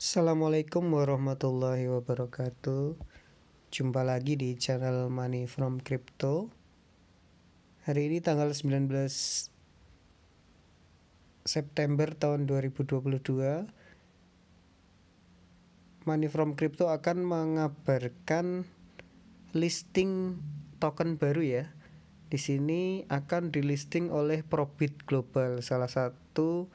Assalamualaikum warahmatullahi wabarakatuh. Jumpa lagi di channel Money from Crypto. Hari ini tanggal 19 September tahun 2022. Money from Crypto akan mengabarkan listing token baru ya. Di sini akan dilisting oleh Probit Global, salah satu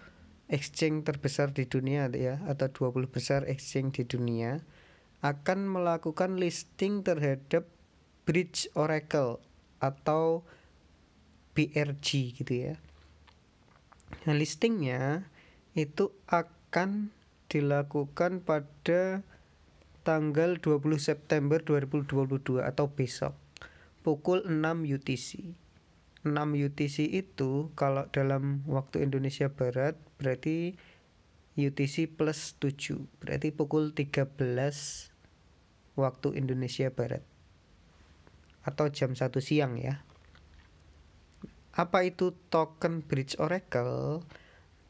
exchange terbesar di dunia ya atau 20 besar exchange di dunia akan melakukan listing terhadap Bridge Oracle atau BRG gitu ya. Nah, listingnya itu akan dilakukan pada tanggal 20 September 2022 atau besok pukul 6 UTC. 6 UTC itu kalau dalam waktu Indonesia Barat berarti UTC plus 7 berarti pukul 13 waktu Indonesia Barat atau jam 1 siang ya apa itu token Bridge Oracle?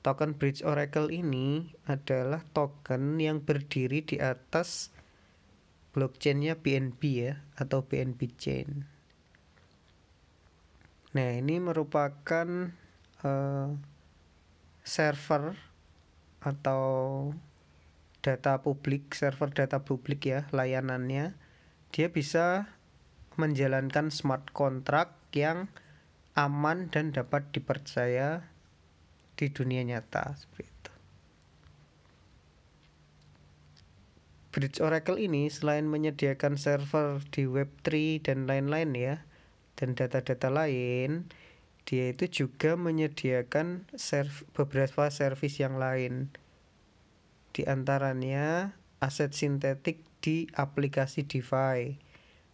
Token Bridge Oracle ini adalah token yang berdiri di atas blockchainnya BNB ya atau BNB Chain. Nah, ini merupakan uh, server atau data publik, server data publik ya, layanannya. Dia bisa menjalankan smart contract yang aman dan dapat dipercaya di dunia nyata seperti itu. Bridge Oracle ini selain menyediakan server di Web3 dan lain-lain ya, dan data-data lain, dia itu juga menyediakan serv beberapa servis yang lain. Di antaranya aset sintetik di aplikasi DeFi.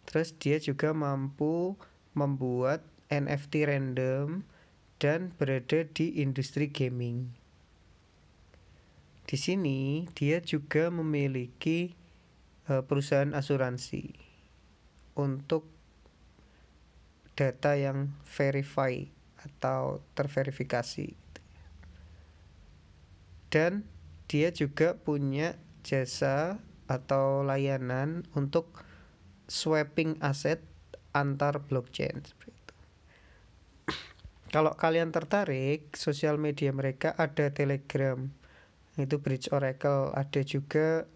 Terus dia juga mampu membuat NFT random dan berada di industri gaming. Di sini dia juga memiliki eh, perusahaan asuransi untuk data yang verify atau terverifikasi dan dia juga punya jasa atau layanan untuk swapping aset antar blockchain kalau kalian tertarik sosial media mereka ada telegram itu bridge oracle ada juga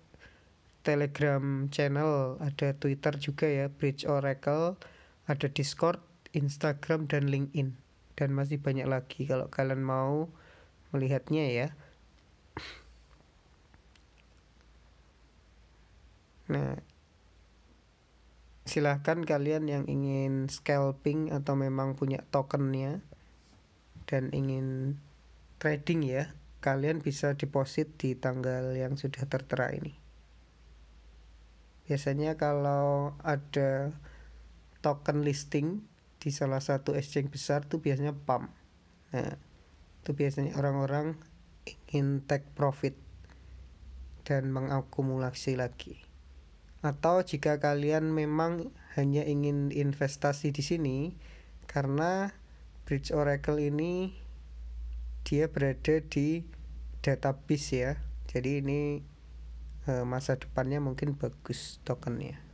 telegram channel ada twitter juga ya bridge oracle ada Discord, Instagram dan LinkedIn dan masih banyak lagi kalau kalian mau melihatnya ya. Nah, silahkan kalian yang ingin scalping atau memang punya tokennya dan ingin trading ya kalian bisa deposit di tanggal yang sudah tertera ini biasanya kalau ada token listing di salah satu exchange besar itu biasanya pump. Nah, itu biasanya orang-orang ingin take profit dan mengakumulasi lagi. Atau jika kalian memang hanya ingin investasi di sini karena Bridge Oracle ini dia berada di database ya. Jadi ini eh, masa depannya mungkin bagus tokennya.